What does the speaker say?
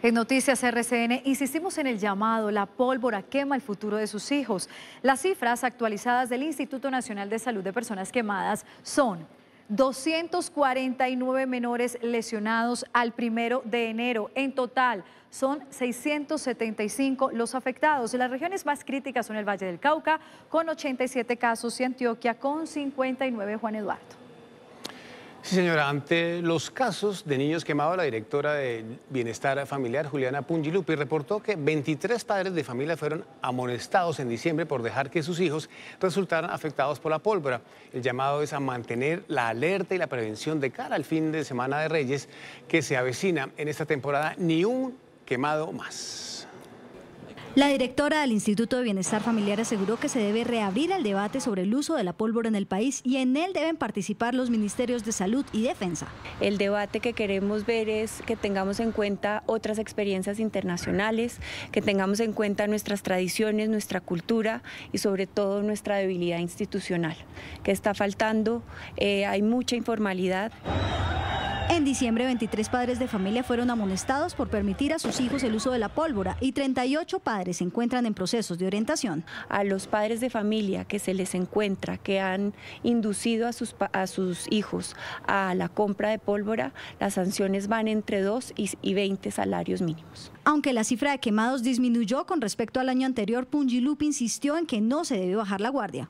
En Noticias RCN insistimos en el llamado La pólvora quema el futuro de sus hijos. Las cifras actualizadas del Instituto Nacional de Salud de Personas Quemadas son 249 menores lesionados al primero de enero. En total, son 675 los afectados. Las regiones más críticas son el Valle del Cauca, con 87 casos, y Antioquia, con 59, Juan Eduardo. Sí, señora. Ante los casos de niños quemados, la directora de Bienestar Familiar, Juliana Pungilupi, reportó que 23 padres de familia fueron amonestados en diciembre por dejar que sus hijos resultaran afectados por la pólvora. El llamado es a mantener la alerta y la prevención de cara al fin de semana de Reyes que se avecina en esta temporada. Ni un quemado más. La directora del Instituto de Bienestar Familiar aseguró que se debe reabrir el debate sobre el uso de la pólvora en el país y en él deben participar los ministerios de Salud y Defensa. El debate que queremos ver es que tengamos en cuenta otras experiencias internacionales, que tengamos en cuenta nuestras tradiciones, nuestra cultura y sobre todo nuestra debilidad institucional, que está faltando, eh, hay mucha informalidad. En diciembre, 23 padres de familia fueron amonestados por permitir a sus hijos el uso de la pólvora y 38 padres se encuentran en procesos de orientación. A los padres de familia que se les encuentra, que han inducido a sus, a sus hijos a la compra de pólvora, las sanciones van entre 2 y, 20 salarios mínimos. Aunque la cifra de quemados disminuyó con respecto al año anterior, Pungilup insistió en que no se debe bajar la guardia.